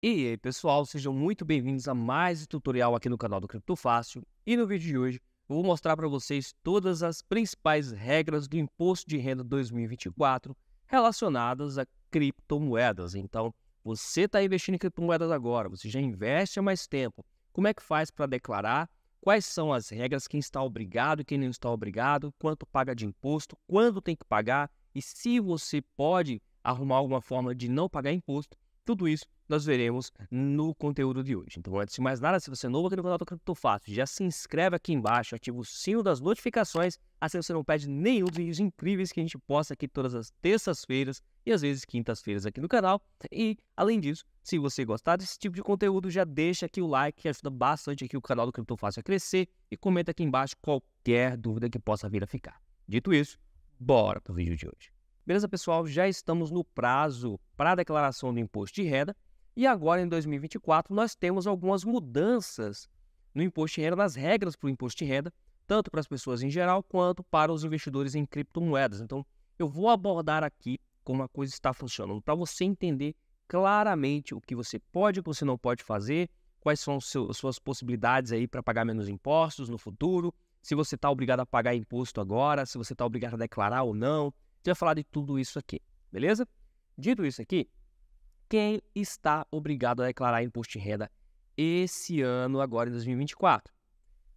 E aí pessoal, sejam muito bem-vindos a mais um tutorial aqui no canal do Cripto Fácil. E no vídeo de hoje eu vou mostrar para vocês todas as principais regras do Imposto de Renda 2024 relacionadas a criptomoedas. Então, você está investindo em criptomoedas agora, você já investe há mais tempo, como é que faz para declarar? Quais são as regras, quem está obrigado, e quem não está obrigado, quanto paga de imposto, quando tem que pagar e se você pode arrumar alguma forma de não pagar imposto, tudo isso nós veremos no conteúdo de hoje. Então, antes de mais nada, se você é novo aqui no canal do Cripto Fácil, já se inscreve aqui embaixo, ativa o sino das notificações, assim você não perde nenhum dos vídeos incríveis que a gente posta aqui todas as terças-feiras e às vezes quintas-feiras aqui no canal. E, além disso, se você gostar desse tipo de conteúdo, já deixa aqui o like, que ajuda bastante aqui o canal do Cripto Fácil a crescer e comenta aqui embaixo qualquer dúvida que possa vir a ficar. Dito isso, bora pro vídeo de hoje. Beleza, pessoal? Já estamos no prazo para a declaração do imposto de renda e agora, em 2024, nós temos algumas mudanças no imposto de renda, nas regras para o imposto de renda, tanto para as pessoas em geral quanto para os investidores em criptomoedas. Então, eu vou abordar aqui como a coisa está funcionando, para você entender claramente o que você pode e o que você não pode fazer, quais são seu, suas possibilidades aí para pagar menos impostos no futuro, se você está obrigado a pagar imposto agora, se você está obrigado a declarar ou não. A gente vai falar de tudo isso aqui, beleza? Dito isso aqui, quem está obrigado a declarar imposto de renda esse ano, agora em 2024.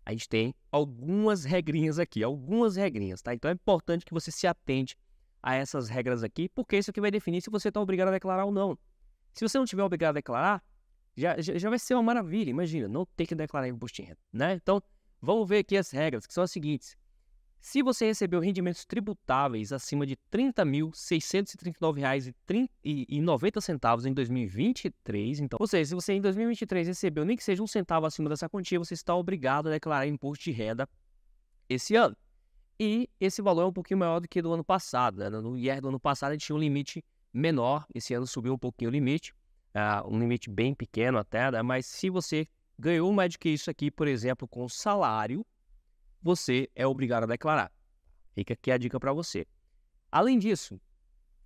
A gente tem algumas regrinhas aqui, algumas regrinhas, tá? Então é importante que você se atente a essas regras aqui, porque isso é que vai definir se você está obrigado a declarar ou não. Se você não tiver obrigado a declarar, já, já, já vai ser uma maravilha, imagina, não ter que declarar imposto de renda, né? Então, vamos ver aqui as regras, que são as seguintes. Se você recebeu rendimentos tributáveis acima de R$ 30.639,90 em 2023, então, ou seja, se você em 2023 recebeu nem que seja um centavo acima dessa quantia, você está obrigado a declarar imposto de renda esse ano. E esse valor é um pouquinho maior do que do ano passado. Né? No IR do ano passado a gente tinha um limite menor, esse ano subiu um pouquinho o limite, uh, um limite bem pequeno até, né? mas se você ganhou mais do que isso aqui, por exemplo, com salário, você é obrigado a declarar. Fica aqui a dica para você. Além disso,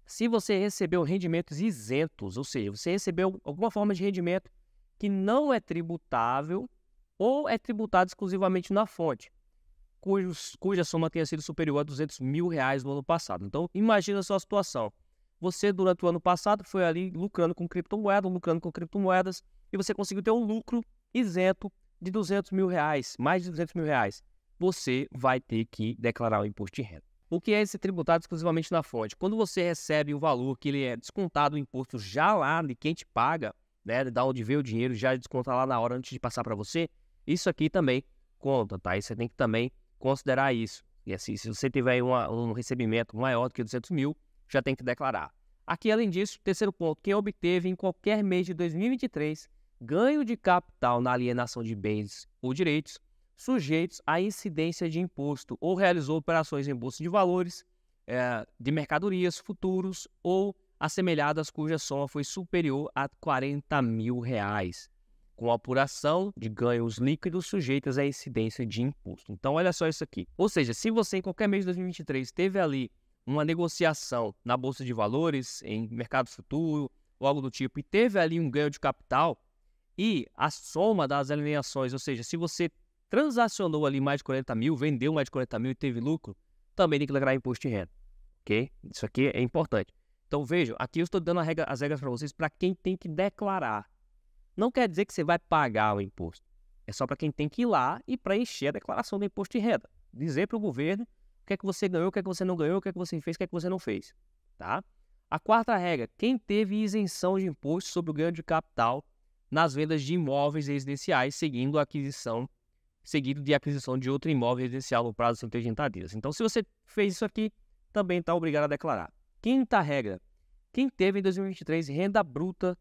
se você recebeu rendimentos isentos, ou seja, você recebeu alguma forma de rendimento que não é tributável ou é tributado exclusivamente na fonte, cujos, cuja soma tenha sido superior a 200 mil reais no ano passado. Então, imagina a sua situação. Você, durante o ano passado, foi ali lucrando com criptomoedas, lucrando com criptomoedas, e você conseguiu ter um lucro isento de 200 mil reais, mais de 200 mil reais você vai ter que declarar o imposto de renda. O que é esse tributado exclusivamente na fonte? Quando você recebe o valor que ele é descontado o imposto já lá de quem te paga, né, da onde veio o dinheiro, já é desconta lá na hora antes de passar para você, isso aqui também conta, tá? E você tem que também considerar isso. E assim, se você tiver uma, um recebimento maior do que 200 mil, já tem que declarar. Aqui, além disso, terceiro ponto, quem obteve em qualquer mês de 2023 ganho de capital na alienação de bens ou direitos sujeitos à incidência de imposto ou realizou operações em bolsa de valores, é, de mercadorias, futuros ou assemelhadas cuja soma foi superior a 40 mil reais, com apuração de ganhos líquidos sujeitas à incidência de imposto. Então, olha só isso aqui. Ou seja, se você em qualquer mês de 2023 teve ali uma negociação na bolsa de valores, em mercado futuro ou algo do tipo, e teve ali um ganho de capital, e a soma das alineações, ou seja, se você transacionou ali mais de 40 mil, vendeu mais de 40 mil e teve lucro, também tem que declarar imposto de renda. Ok? Isso aqui é importante. Então vejam, aqui eu estou dando regra, as regras para vocês para quem tem que declarar. Não quer dizer que você vai pagar o imposto. É só para quem tem que ir lá e preencher a declaração do imposto de renda. Dizer para o governo o que é que você ganhou, o que é que você não ganhou, o que é que você fez, o que é que você não fez. Tá? A quarta regra, quem teve isenção de imposto sobre o ganho de capital nas vendas de imóveis residenciais seguindo a aquisição seguido de aquisição de outro imóvel residencial no prazo de 180 dias. Então, se você fez isso aqui, também está obrigado a declarar. Quinta regra: quem teve em 2023 renda bruta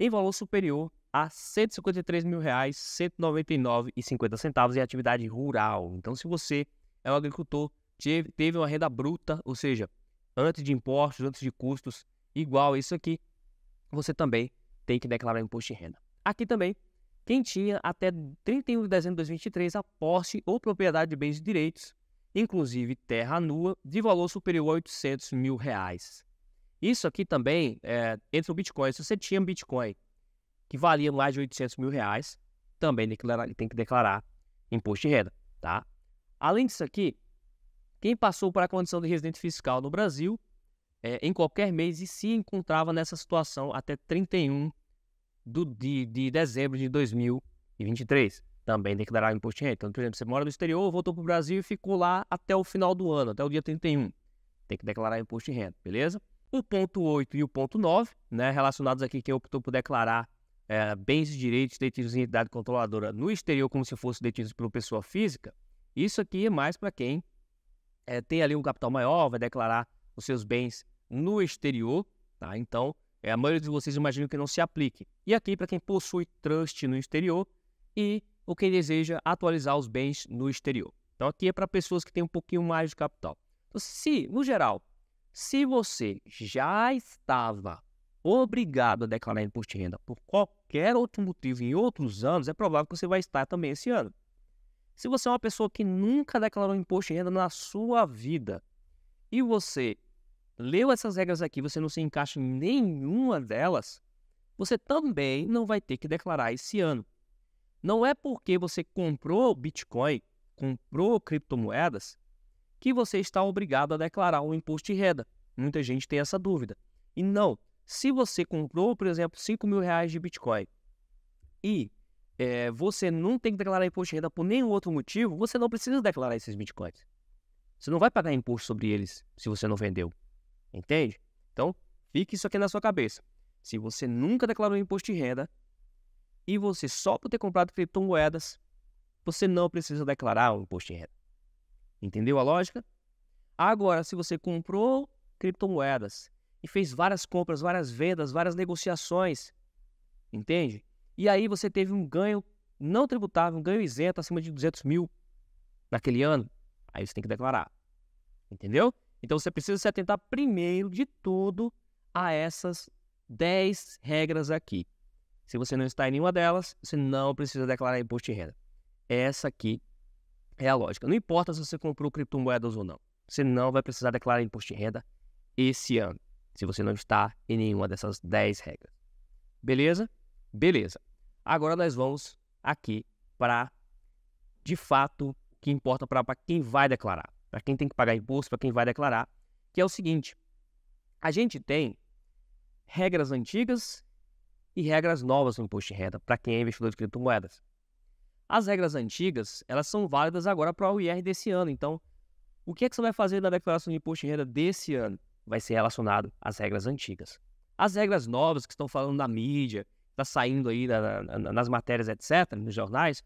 em valor superior a R$ 153.199,50 em atividade rural. Então, se você é um agricultor, teve uma renda bruta, ou seja, antes de impostos, antes de custos, igual a isso aqui, você também tem que declarar imposto de renda. Aqui também quem tinha até 31 de dezembro de 2023 a posse ou propriedade de bens e direitos, inclusive terra nua, de valor superior a 800 mil reais. Isso aqui também é, entra o Bitcoin. Se você tinha Bitcoin que valia mais de 800 mil reais, também tem que declarar imposto de renda, tá? Além disso aqui, quem passou para a condição de residente fiscal no Brasil é, em qualquer mês e se encontrava nessa situação até 31 do, de, de dezembro de 2023. Também declarar imposto de renda. Então, por exemplo, você mora no exterior, voltou para o Brasil e ficou lá até o final do ano, até o dia 31. Tem que declarar imposto de renda, beleza? O ponto 8 e o ponto 9, né, relacionados aqui quem optou por declarar é, bens e direitos detidos em entidade controladora no exterior como se fossem detidos por pessoa física, isso aqui é mais para quem é, tem ali um capital maior, vai declarar os seus bens no exterior, tá? Então, é, a maioria de vocês imagina que não se aplique. E aqui para quem possui trust no exterior e o quem deseja atualizar os bens no exterior. Então aqui é para pessoas que têm um pouquinho mais de capital. Então, se, no geral, se você já estava obrigado a declarar imposto de renda por qualquer outro motivo em outros anos, é provável que você vai estar também esse ano. Se você é uma pessoa que nunca declarou imposto de renda na sua vida e você leu essas regras aqui, você não se encaixa em nenhuma delas, você também não vai ter que declarar esse ano. Não é porque você comprou Bitcoin, comprou criptomoedas, que você está obrigado a declarar o imposto de renda. Muita gente tem essa dúvida. E não, se você comprou, por exemplo, 5 mil reais de Bitcoin e é, você não tem que declarar imposto de renda por nenhum outro motivo, você não precisa declarar esses Bitcoins. Você não vai pagar imposto sobre eles se você não vendeu. Entende? Então, fique isso aqui na sua cabeça. Se você nunca declarou imposto de renda e você só por ter comprado criptomoedas, você não precisa declarar o imposto de renda. Entendeu a lógica? Agora, se você comprou criptomoedas e fez várias compras, várias vendas, várias negociações, entende? E aí você teve um ganho não tributável, um ganho isento acima de 200 mil naquele ano, aí você tem que declarar. Entendeu? Então você precisa se atentar primeiro de tudo a essas 10 regras aqui. Se você não está em nenhuma delas, você não precisa declarar imposto de renda. Essa aqui é a lógica. Não importa se você comprou criptomoedas ou não, você não vai precisar declarar imposto de renda esse ano, se você não está em nenhuma dessas 10 regras. Beleza? Beleza. Agora nós vamos aqui para, de fato, o que importa para quem vai declarar para quem tem que pagar imposto, para quem vai declarar, que é o seguinte: a gente tem regras antigas e regras novas no imposto de renda para quem é investidor de criptomoedas. As regras antigas, elas são válidas agora para o IR desse ano. Então, o que é que você vai fazer na declaração de imposto de renda desse ano? Vai ser relacionado às regras antigas. As regras novas que estão falando na mídia, está saindo aí na, na, nas matérias, etc., nos jornais,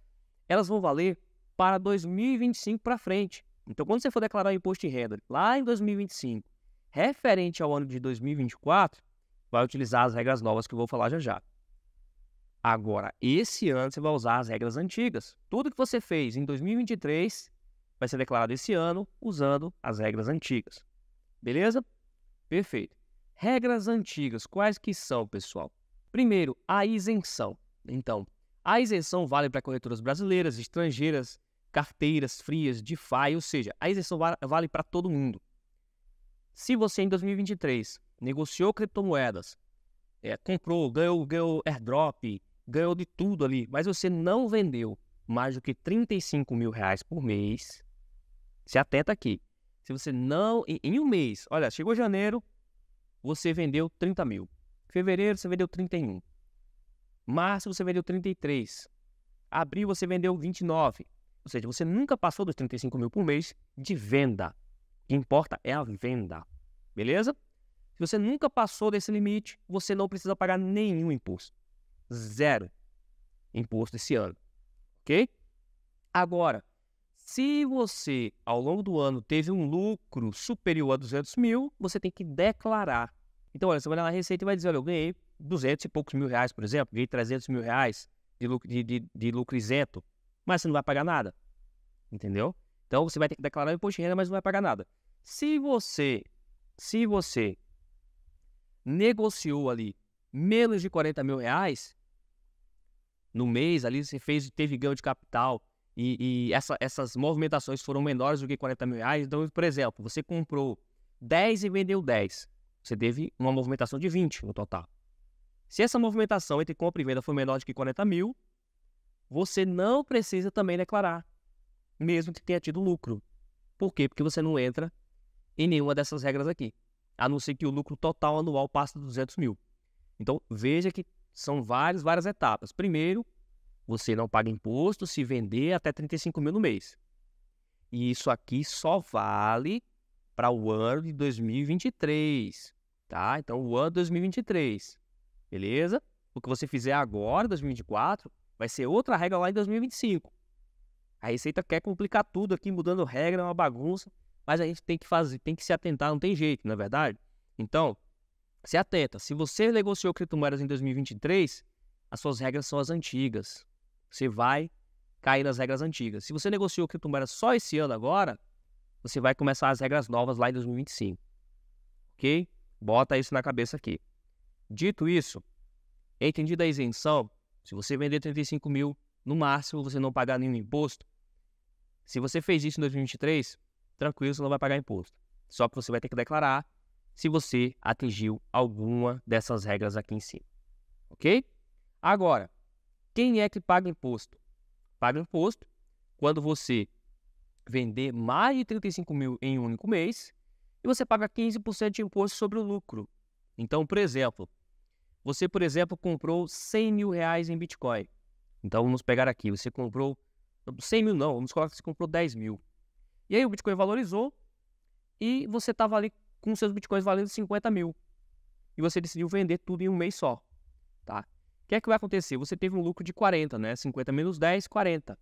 elas vão valer para 2025 para frente. Então, quando você for declarar o imposto de renda lá em 2025, referente ao ano de 2024, vai utilizar as regras novas que eu vou falar já já. Agora, esse ano você vai usar as regras antigas. Tudo que você fez em 2023 vai ser declarado esse ano usando as regras antigas. Beleza? Perfeito. Regras antigas, quais que são, pessoal? Primeiro, a isenção. Então, a isenção vale para corretoras brasileiras, estrangeiras, carteiras frias, DeFi, ou seja, a isenção vale para todo mundo. Se você em 2023 negociou criptomoedas, é, comprou, ganhou, ganhou airdrop, ganhou de tudo ali, mas você não vendeu mais do que 35 mil reais por mês, se atenta tá aqui. Se você não, em, em um mês, olha, chegou janeiro, você vendeu 30 mil. Fevereiro você vendeu 31. Março você vendeu 33. Abril você vendeu 29. Ou seja, você nunca passou dos 35 mil por mês de venda. O que importa é a venda. Beleza? Se você nunca passou desse limite, você não precisa pagar nenhum imposto. Zero imposto esse ano. Ok? Agora, se você, ao longo do ano, teve um lucro superior a 200 mil, você tem que declarar. Então, olha, você vai lá na Receita e vai dizer, olha, eu ganhei 200 e poucos mil reais, por exemplo, ganhei 300 mil reais de de, de, de lucro isento mas você não vai pagar nada. Entendeu? Então você vai ter que declarar o imposto de renda, mas não vai pagar nada. Se você, se você negociou ali menos de 40 mil reais no mês, ali você fez, teve ganho de capital e, e essa, essas movimentações foram menores do que 40 mil reais. Então, por exemplo, você comprou 10 e vendeu 10. Você teve uma movimentação de 20 no total. Se essa movimentação entre compra e venda for menor do que 40 mil, você não precisa também declarar, mesmo que tenha tido lucro. Por quê? Porque você não entra em nenhuma dessas regras aqui, a não ser que o lucro total anual passe de 200 mil. Então, veja que são várias, várias etapas. Primeiro, você não paga imposto se vender até 35 mil no mês. E isso aqui só vale para o ano de 2023, tá? Então, o ano de 2023, beleza? O que você fizer agora, 2024, Vai ser outra regra lá em 2025. A Receita quer complicar tudo aqui, mudando regra, é uma bagunça, mas a gente tem que fazer, tem que se atentar, não tem jeito, não é verdade? Então, se atenta. Se você negociou criptomoedas em 2023, as suas regras são as antigas. Você vai cair nas regras antigas. Se você negociou criptomoedas só esse ano agora, você vai começar as regras novas lá em 2025. Ok? Bota isso na cabeça aqui. Dito isso, entendida a isenção, se você vender 35 mil, no máximo você não pagar nenhum imposto. Se você fez isso em 2023, tranquilo, você não vai pagar imposto. Só que você vai ter que declarar se você atingiu alguma dessas regras aqui em cima. Ok? Agora, quem é que paga imposto? Paga imposto quando você vender mais de 35 mil em um único mês e você paga 15% de imposto sobre o lucro. Então, por exemplo, você, por exemplo, comprou 100 mil reais em Bitcoin. Então vamos pegar aqui, você comprou 100 mil não, vamos colocar que você comprou 10 mil. E aí o Bitcoin valorizou e você estava ali com seus Bitcoins valendo 50 mil. E você decidiu vender tudo em um mês só, tá? O que é que vai acontecer? Você teve um lucro de 40, né? 50 menos 10, 40.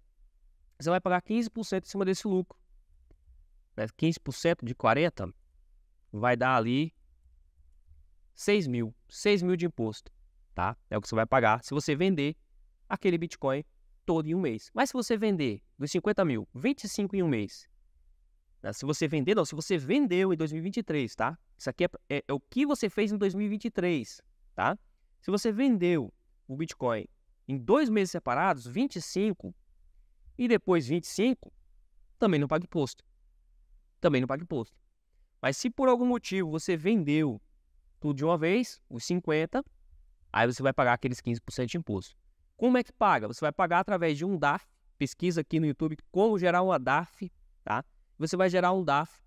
Você vai pagar 15% em cima desse lucro. 15% né? de 40 vai dar ali 6 mil. 6 mil de imposto, tá? É o que você vai pagar se você vender aquele Bitcoin todo em um mês. Mas se você vender dos 50 mil, 25 em um mês, né? se você vender, não, se você vendeu em 2023, tá? Isso aqui é, é, é, o que você fez em 2023, tá? Se você vendeu o Bitcoin em dois meses separados, 25, e depois 25, também não paga imposto. Também não paga imposto. Mas se por algum motivo você vendeu tudo de uma vez, os 50, aí você vai pagar aqueles 15% de imposto. Como é que paga? Você vai pagar através de um DAF, pesquisa aqui no YouTube como gerar uma DAF, tá? Você vai gerar um DAF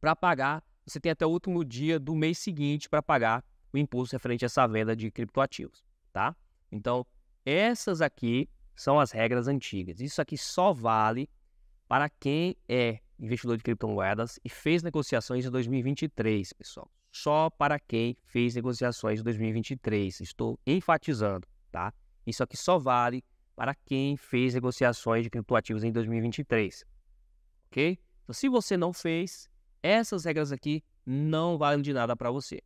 para pagar, você tem até o último dia do mês seguinte para pagar o imposto referente a essa venda de criptoativos, tá? Então, essas aqui são as regras antigas. Isso aqui só vale para quem é investidor de criptomoedas e fez negociações em 2023, pessoal só para quem fez negociações em 2023. Estou enfatizando, tá? Isso aqui só vale para quem fez negociações de criptoativos em 2023. Ok? Então, se você não fez, essas regras aqui não valem de nada para você.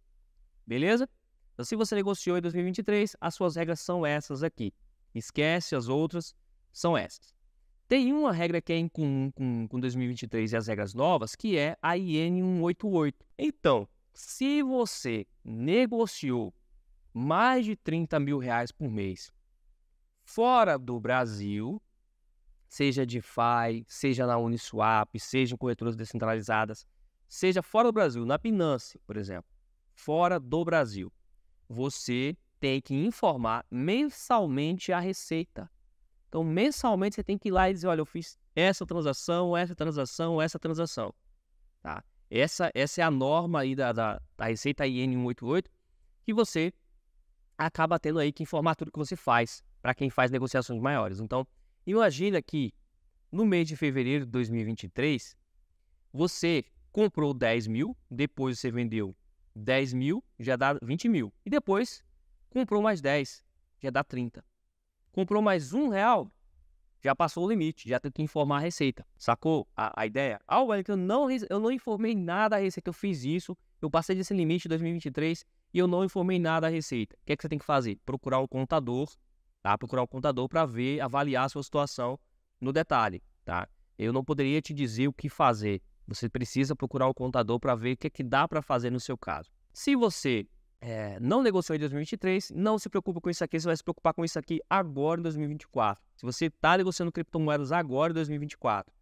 Beleza? Então, se você negociou em 2023, as suas regras são essas aqui. Esquece as outras, são essas. Tem uma regra que é em comum com, com 2023 e as regras novas, que é a IN 188. Então, se você negociou mais de 30 mil reais por mês fora do Brasil, seja DeFi, seja na Uniswap, seja em corretoras descentralizadas, seja fora do Brasil, na Binance, por exemplo, fora do Brasil, você tem que informar mensalmente a receita. Então, mensalmente você tem que ir lá e dizer, olha, eu fiz essa transação, essa transação, essa transação, tá? Essa, essa é a norma aí da, da, da receita IN188 que você acaba tendo aí que informar tudo que você faz para quem faz negociações maiores. Então, imagina que no mês de fevereiro de 2023, você comprou 10 mil, depois você vendeu 10 mil, já dá 20 mil. E depois comprou mais 10, já dá 30. Comprou mais um real, já passou o limite, já tem que informar a Receita. Sacou a, a ideia? Ah, Wellington, eu não, eu não informei nada a Receita, eu fiz isso, eu passei desse limite em 2023 e eu não informei nada a Receita. O que, é que você tem que fazer? Procurar o contador, tá? Procurar o contador para ver, avaliar a sua situação no detalhe, tá? Eu não poderia te dizer o que fazer. Você precisa procurar o contador para ver o que, é que dá para fazer no seu caso. Se você é, não negociou em 2023, não se preocupa com isso aqui, você vai se preocupar com isso aqui agora em 2024. Se você está negociando criptomoedas agora em 2024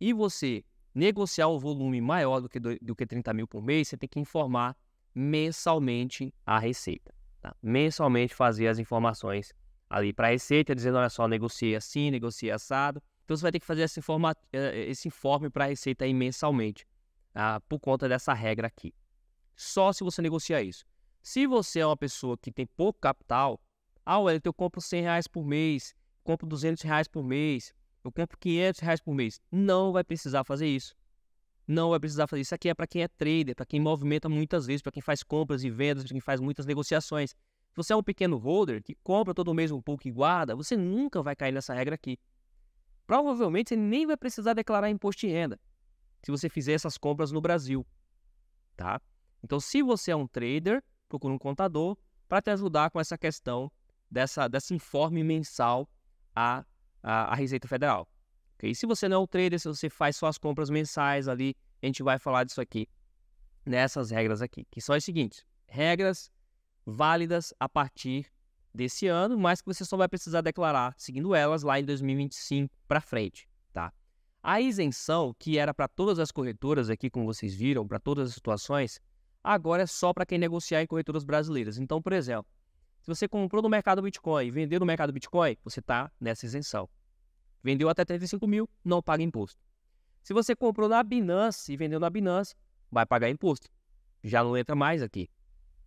e você negociar o um volume maior do que, do, do, que 30 mil por mês, você tem que informar mensalmente a Receita. Tá? Mensalmente fazer as informações ali para a Receita, dizendo, olha só, negociei assim, negociei assado. Então você vai ter que fazer esse, informa, eh, eh, esse informe para a Receita aí mensalmente, tá? por conta dessa regra aqui. Só se você negociar isso. Se você é uma pessoa que tem pouco capital, ah, olha, eu compro 100 reais por mês, compro 200 reais por mês, eu compro 500 reais por mês. Não vai precisar fazer isso. Não vai precisar fazer isso. Isso aqui é para quem é trader, para quem movimenta muitas vezes, para quem faz compras e vendas, para quem faz muitas negociações. Se você é um pequeno holder que compra todo mês um pouco e guarda, você nunca vai cair nessa regra aqui. Provavelmente você nem vai precisar declarar imposto de renda se você fizer essas compras no Brasil, tá? Então, se você é um trader, procura um contador para te ajudar com essa questão dessa, desse informe mensal à, à, à Receita Federal. Okay? E se você não é o trader, se você faz só as compras mensais ali, a gente vai falar disso aqui, nessas regras aqui, que são as seguintes. Regras válidas a partir desse ano, mas que você só vai precisar declarar seguindo elas lá em 2025 para frente, tá? A isenção, que era para todas as corretoras aqui, como vocês viram, para todas as situações, agora é só para quem negociar em corretoras brasileiras. Então, por exemplo, se você comprou no mercado Bitcoin e vendeu no mercado Bitcoin, você está nessa isenção. Vendeu até 35 mil, não paga imposto. Se você comprou na Binance e vendeu na Binance, vai pagar imposto. Já não entra mais aqui.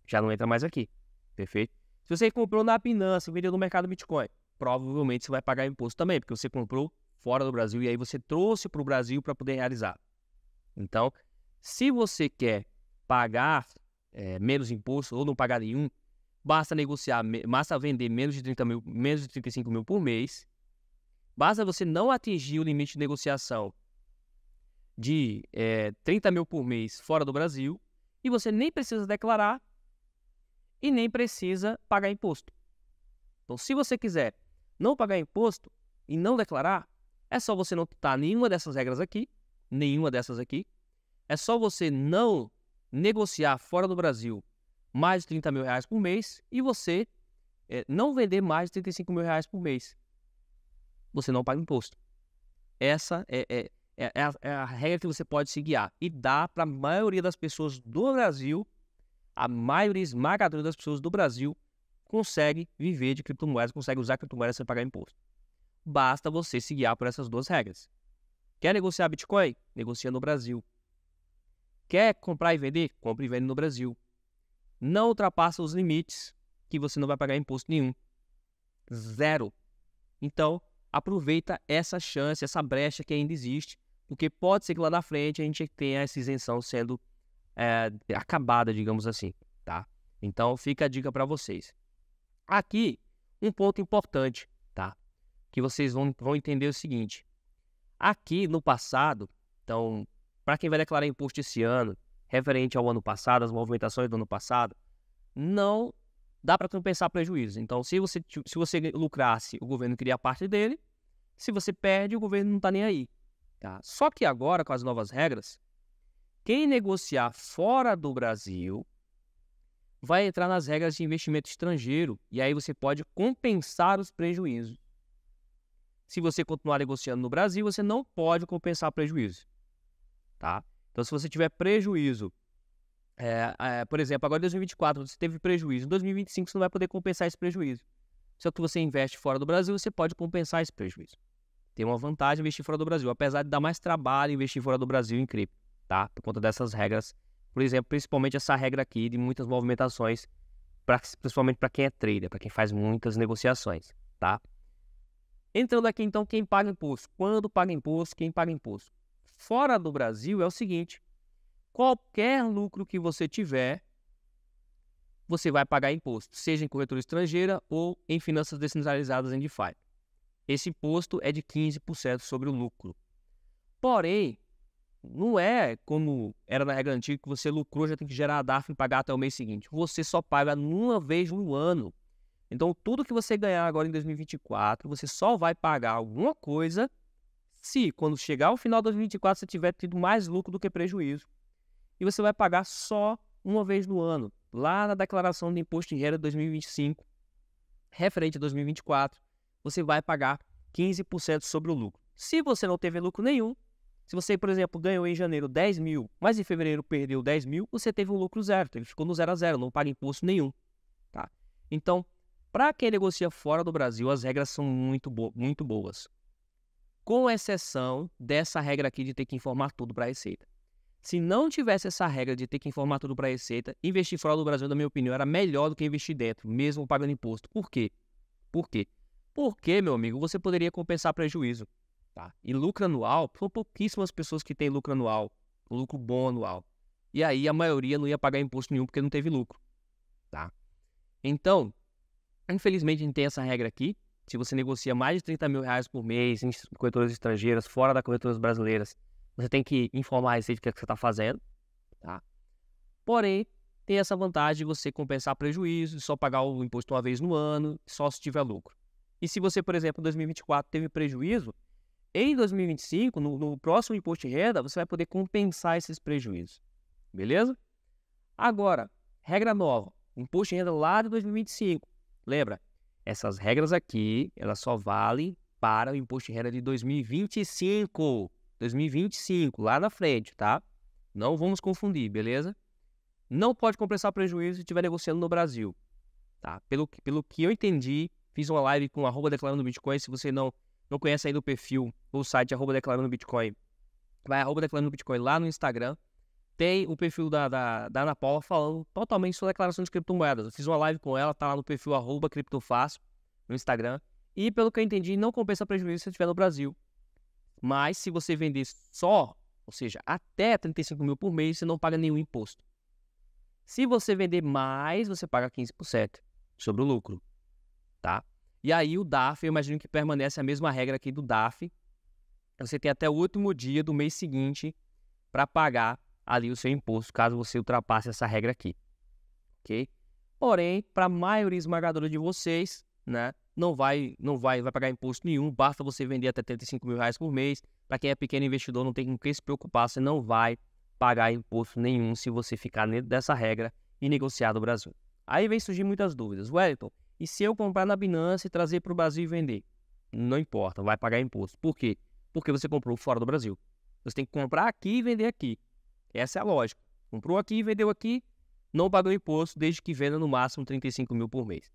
Já não entra mais aqui. Perfeito? Se você comprou na Binance e vendeu no mercado Bitcoin, provavelmente você vai pagar imposto também, porque você comprou fora do Brasil e aí você trouxe para o Brasil para poder realizar. Então, se você quer pagar é, menos imposto ou não pagar nenhum, basta negociar, basta vender menos de 30 mil, menos de 35 mil por mês, basta você não atingir o limite de negociação de é, eh, 30 mil por mês fora do Brasil, e você nem precisa declarar e nem precisa pagar imposto. Então, se você quiser não pagar imposto e não declarar, é só você não estar nenhuma dessas regras aqui, nenhuma dessas aqui. É só você não negociar fora do Brasil mais de 30 mil reais por mês e você é, não vender mais de 35 mil reais por mês. Você não paga imposto. Essa é, é, é, é a, é a regra que você pode se guiar. E dá para a maioria das pessoas do Brasil, a maioria esmagadora das pessoas do Brasil, consegue viver de criptomoedas, consegue usar criptomoedas sem pagar imposto. Basta você se guiar por essas duas regras. Quer negociar Bitcoin? Negocia no Brasil. Quer comprar e vender? Compre e vende no Brasil. Não ultrapassa os limites que você não vai pagar imposto nenhum. Zero. Então, aproveita essa chance, essa brecha que ainda existe, porque pode ser que lá na frente a gente tenha essa isenção sendo é, acabada, digamos assim, tá? Então, fica a dica para vocês. Aqui, um ponto importante, tá? Que vocês vão, vão entender o seguinte. Aqui no passado, então, para quem vai declarar imposto esse ano, referente ao ano passado, as movimentações do ano passado, não dá para compensar prejuízo. Então, se você, se você lucrasse, o governo queria a parte dele. Se você perde, o governo não está nem aí. Tá? Só que agora, com as novas regras, quem negociar fora do Brasil vai entrar nas regras de investimento estrangeiro e aí você pode compensar os prejuízos. Se você continuar negociando no Brasil, você não pode compensar prejuízo tá? Então, se você tiver prejuízo, é, é, por exemplo, agora em 2024 você teve prejuízo, em 2025 você não vai poder compensar esse prejuízo. Só que você investe fora do Brasil, você pode compensar esse prejuízo. Tem uma vantagem investir fora do Brasil, apesar de dar mais trabalho investir fora do Brasil em cripto, tá? Por conta dessas regras, por exemplo, principalmente essa regra aqui de muitas movimentações, pra, principalmente para quem é trader, para quem faz muitas negociações, tá? Entrando aqui então, quem paga imposto? Quando paga imposto? Quem paga imposto? fora do Brasil é o seguinte: qualquer lucro que você tiver, você vai pagar imposto, seja em corretora estrangeira ou em finanças descentralizadas em DeFi. Esse imposto é de 15% sobre o lucro. Porém, não é como era na regra antiga que você lucrou já tem que gerar a DARF e pagar até o mês seguinte. Você só paga uma vez no ano. Então, tudo que você ganhar agora em 2024, você só vai pagar alguma coisa se quando chegar ao final de 2024 você tiver tido mais lucro do que prejuízo. E você vai pagar só uma vez no ano, lá na declaração de imposto de renda 2025, referente a 2024, você vai pagar 15% sobre o lucro. Se você não teve lucro nenhum, se você, por exemplo, ganhou em janeiro 10 mil, mas em fevereiro perdeu 10 mil, você teve um lucro zero, então ele ficou no zero a zero, não paga imposto nenhum. Tá? Então, para quem negocia fora do Brasil, as regras são muito, bo muito boas com exceção dessa regra aqui de ter que informar tudo para a Receita. Se não tivesse essa regra de ter que informar tudo para a Receita, investir fora do Brasil, na minha opinião, era melhor do que investir dentro, mesmo pagando imposto. Por quê? Por quê? Porque, meu amigo, você poderia compensar prejuízo. Tá? E lucro anual, são pouquíssimas pessoas que têm lucro anual, lucro bom anual. E aí a maioria não ia pagar imposto nenhum porque não teve lucro. Tá? Então, infelizmente a gente tem essa regra aqui, se você negocia mais de 30 mil reais por mês em corretoras estrangeiras, fora da corretoras brasileiras, você tem que informar a Receita que é você está fazendo. Tá? Porém, tem essa vantagem de você compensar prejuízo, só pagar o imposto uma vez no ano, só se tiver lucro. E se você, por exemplo, em 2024 teve prejuízo, em 2025, no, no próximo imposto de renda, você vai poder compensar esses prejuízos. Beleza? Agora, regra nova: imposto de renda lá de 2025. Lembra, essas regras aqui, elas só valem para o imposto de renda de 2025. 2025, lá na frente, tá? Não vamos confundir, beleza? Não pode compensar prejuízo se estiver negociando no Brasil, tá? Pelo, pelo que eu entendi, fiz uma live com arroba declarando Bitcoin. Se você não, não conhece ainda o perfil ou o site arroba declarando Bitcoin, vai arroba declarando Bitcoin lá no Instagram tem o perfil da, da, da Ana Paula falando totalmente sobre a declaração de criptomoedas. Eu fiz uma live com ela, tá lá no perfil arroba criptofácil, no Instagram. E pelo que eu entendi, não compensa prejuízo se você estiver no Brasil. Mas se você vender só, ou seja, até 35 mil por mês, você não paga nenhum imposto. Se você vender mais, você paga 15% sobre o lucro, tá? E aí o DAF, eu imagino que permanece a mesma regra aqui do DAF. Você tem até o último dia do mês seguinte para pagar ali o seu imposto, caso você ultrapasse essa regra aqui. Ok? Porém, para a maioria esmagadora de vocês, né, não vai, não vai, vai pagar imposto nenhum, basta você vender até 35 mil reais por mês. Para quem é pequeno investidor, não tem com que se preocupar, você não vai pagar imposto nenhum se você ficar dentro dessa regra e negociar do Brasil. Aí vem surgir muitas dúvidas. Wellington, e se eu comprar na Binance e trazer para o Brasil e vender? Não importa, vai pagar imposto. Por quê? Porque você comprou fora do Brasil. Você tem que comprar aqui e vender aqui. Essa é a lógica. Comprou aqui, vendeu aqui, não pagou imposto desde que venda no máximo 35 mil por mês.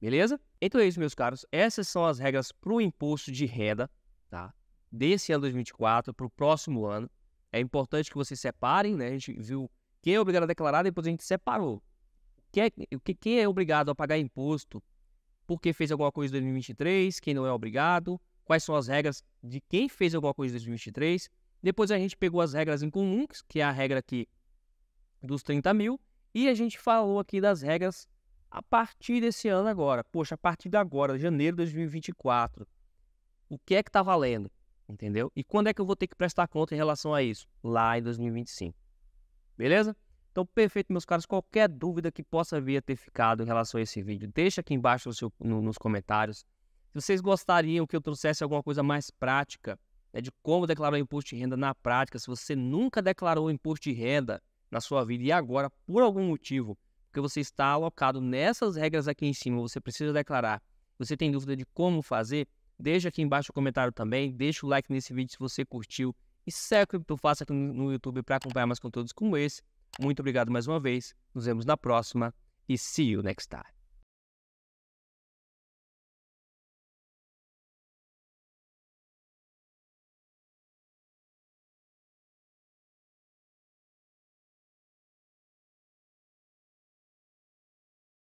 Beleza? Então é isso, meus caros. Essas são as regras para o imposto de renda, tá? Desse ano 2024 para o próximo ano. É importante que vocês separem, né? A gente viu quem é obrigado a declarar, depois a gente separou. Quem é, quem é obrigado a pagar imposto porque fez alguma coisa em 2023, quem não é obrigado, quais são as regras de quem fez alguma coisa em 2023, depois a gente pegou as regras em comum, que é a regra aqui dos 30 mil, e a gente falou aqui das regras a partir desse ano agora. Poxa, a partir de agora, janeiro de 2024, o que é que está valendo? Entendeu? E quando é que eu vou ter que prestar conta em relação a isso? Lá em 2025. Beleza? Então, perfeito, meus caros. Qualquer dúvida que possa vir a ter ficado em relação a esse vídeo, deixa aqui embaixo no seu, no, nos comentários. Se vocês gostariam que eu trouxesse alguma coisa mais prática né, de como declarar o imposto de renda na prática. Se você nunca declarou o imposto de renda na sua vida e agora, por algum motivo, porque você está alocado nessas regras aqui em cima, você precisa declarar, você tem dúvida de como fazer, deixa aqui embaixo o comentário também, deixa o like nesse vídeo se você curtiu. E segue o que tu faça aqui no YouTube para acompanhar mais conteúdos como esse. Muito obrigado mais uma vez. Nos vemos na próxima e see you next time.